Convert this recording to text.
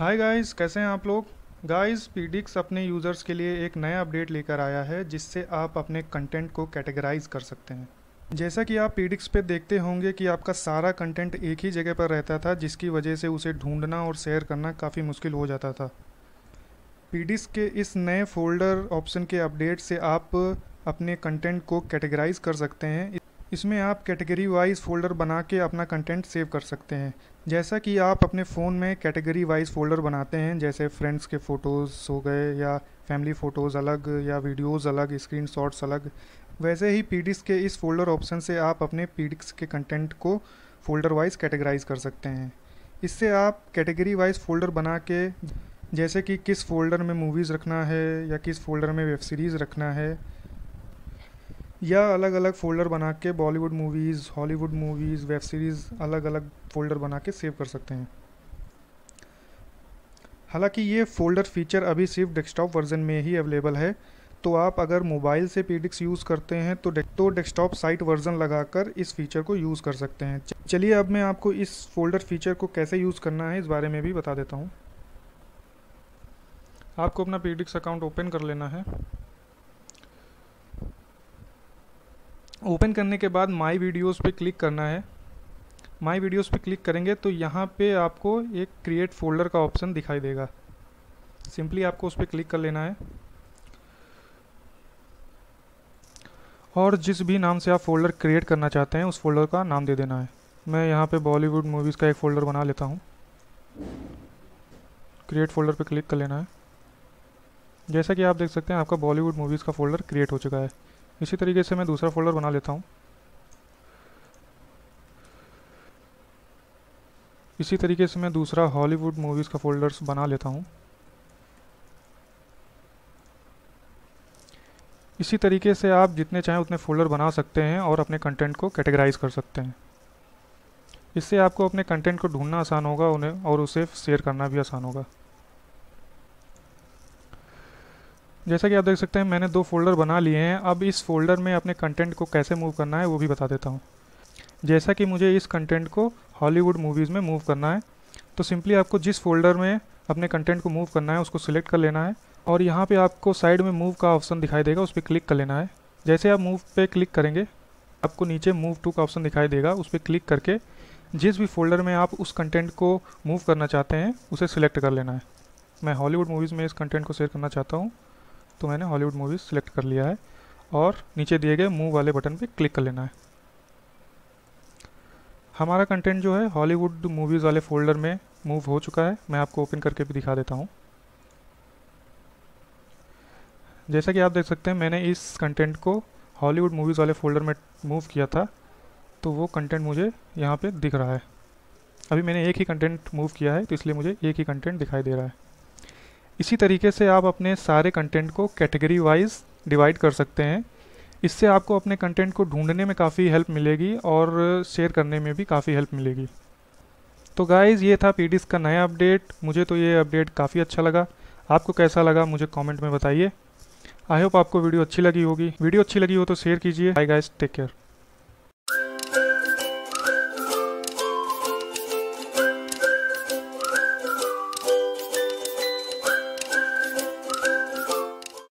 hi guys कैसे हैं आप लोग गाइस पीडिक्स अपने यूज़र्स के लिए एक नया अपडेट लेकर आया है जिससे आप अपने कंटेंट को कैटेगराइज कर सकते हैं जैसा कि आप पीडिक्स पे देखते होंगे कि आपका सारा कंटेंट एक ही जगह पर रहता था जिसकी वजह से उसे ढूंढना और शेयर करना काफ़ी मुश्किल हो जाता था पीडिक्स के इस नए फोल्डर ऑप्शन के अपडेट से आप अपने कंटेंट को कैटेगराइज कर सकते हैं इसमें आप कैटेगरी वाइज फ़ोल्डर बना के अपना कंटेंट सेव कर सकते हैं जैसा कि आप अपने फ़ोन में कैटेगरी वाइज फ़ोल्डर बनाते हैं जैसे फ्रेंड्स के फ़ोटोज़ हो गए या फैमिली फ़ोटोज़ अलग या वीडियोज़ अलग स्क्रीन शॉट्स अलग वैसे ही पीडिक्स के इस फ़ोल्डर ऑप्शन से आप अपने पीडिक्स के कंटेंट को फ़ोल्डर वाइज कैटेगराइज कर सकते हैं इससे आप कैटेगरी वाइज फ़ोल्डर बना के जैसे कि किस फ़ोल्डर में मूवीज़ रखना है या किस फ़ोल्डर में वेब सीरीज़ रखना है या अलग अलग फ़ोल्डर बना के Bollywood movies Hollywood movies web series अलग अलग फ़ोल्डर बना के सेव कर सकते हैं हालांकि ये फ़ोल्डर फीचर अभी सिर्फ डेस्कटॉप वर्जन में ही अवेलेबल है तो आप अगर मोबाइल से पीडिक्स यूज़ करते हैं तो तो डेस्कटॉप साइट वर्जन लगाकर इस फीचर को यूज़ कर सकते हैं चलिए अब मैं आपको इस फोल्डर फीचर को कैसे यूज़ करना है इस बारे में भी बता देता हूँ आपको अपना पीडिक्स अकाउंट ओपन कर लेना है ओपन करने के बाद माई वीडियोस पे क्लिक करना है माई वीडियोस पे क्लिक करेंगे तो यहाँ पे आपको एक क्रिएट फोल्डर का ऑप्शन दिखाई देगा सिंपली आपको उस पर क्लिक कर लेना है और जिस भी नाम से आप फोल्डर क्रिएट करना चाहते हैं उस फोल्डर का नाम दे देना है मैं यहाँ पे बॉलीवुड मूवीज़ का एक फ़ोल्डर बना लेता हूँ क्रिएट फोल्डर पे क्लिक कर लेना है जैसा कि आप देख सकते हैं आपका बॉलीवुड मूवीज़ का फ़ोल्डर क्रिएट हो चुका है इसी तरीके से मैं दूसरा फोल्डर बना लेता हूँ इसी तरीके से मैं दूसरा हॉलीवुड मूवीज़ का फोल्डर्स बना लेता हूँ इसी तरीके से आप जितने चाहें उतने फोल्डर बना सकते हैं और अपने कंटेंट को कैटेगराइज कर सकते हैं इससे आपको अपने कंटेंट को ढूंढना आसान होगा उन्हें और उसे शेयर करना भी आसान होगा जैसा कि आप देख सकते हैं मैंने दो फोल्डर बना लिए हैं अब इस फोल्डर में अपने कंटेंट को कैसे मूव करना है वो भी बता देता हूँ जैसा कि मुझे इस कंटेंट को हॉलीवुड मूवीज़ में मूव करना है तो सिंपली आपको जिस फोल्डर में अपने कंटेंट को मूव करना है उसको सिलेक्ट कर लेना है और यहाँ पे आपको साइड में मूव का ऑप्शन दिखाई देगा उस पर क्लिक कर लेना है जैसे आप मूव पे क्लिक करेंगे आपको नीचे मूव टू का ऑप्शन दिखाई देगा उस पर क्लिक करके जिस भी फोल्डर में आप उस कंटेंट को मूव करना चाहते हैं उसे सिलेक्ट कर लेना है मैं हॉलीवुड मूवीज़ में इस कंटेंट को शेयर करना चाहता हूँ तो मैंने हॉलीवुड मूवीज़ सेलेक्ट कर लिया है और नीचे दिए गए मूव वाले बटन पे क्लिक कर लेना है हमारा कंटेंट जो है हॉलीवुड मूवीज़ वाले फोल्डर में मूव हो चुका है मैं आपको ओपन करके भी दिखा देता हूँ जैसा कि आप देख सकते हैं मैंने इस कंटेंट को हॉलीवुड मूवीज़ वाले फोल्डर में मूव किया था तो वो कंटेंट मुझे यहाँ पे दिख रहा है अभी मैंने एक ही कंटेंट मूव किया है तो इसलिए मुझे एक ही कंटेंट दिखाई दे रहा है इसी तरीके से आप अपने सारे कंटेंट को कैटेगरी वाइज डिवाइड कर सकते हैं इससे आपको अपने कंटेंट को ढूंढने में काफ़ी हेल्प मिलेगी और शेयर करने में भी काफ़ी हेल्प मिलेगी तो गाइज़ ये था पी का नया अपडेट मुझे तो ये अपडेट काफ़ी अच्छा लगा आपको कैसा लगा मुझे कमेंट में बताइए आई होप आपको वीडियो अच्छी लगी होगी वीडियो अच्छी लगी हो तो शेयर कीजिए हाई गाइज़ टेक केयर